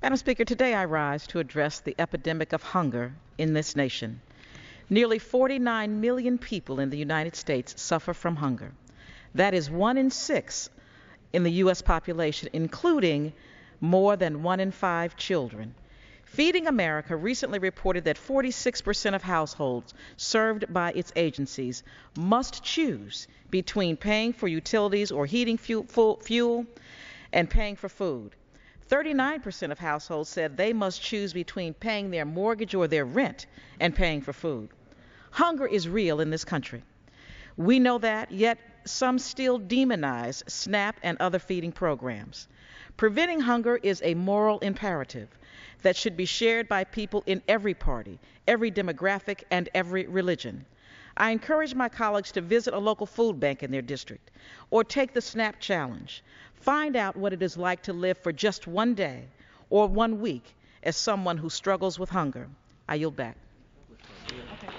Madam Speaker, today I rise to address the epidemic of hunger in this nation. Nearly 49 million people in the United States suffer from hunger. That is one in six in the U.S. population, including more than one in five children. Feeding America recently reported that 46% of households served by its agencies must choose between paying for utilities or heating fuel, and paying for food. 39% of households said they must choose between paying their mortgage or their rent and paying for food. Hunger is real in this country. We know that, yet some still demonize SNAP and other feeding programs. Preventing hunger is a moral imperative that should be shared by people in every party, every demographic, and every religion. I encourage my colleagues to visit a local food bank in their district or take the SNAP challenge. Find out what it is like to live for just one day or one week as someone who struggles with hunger. I yield back.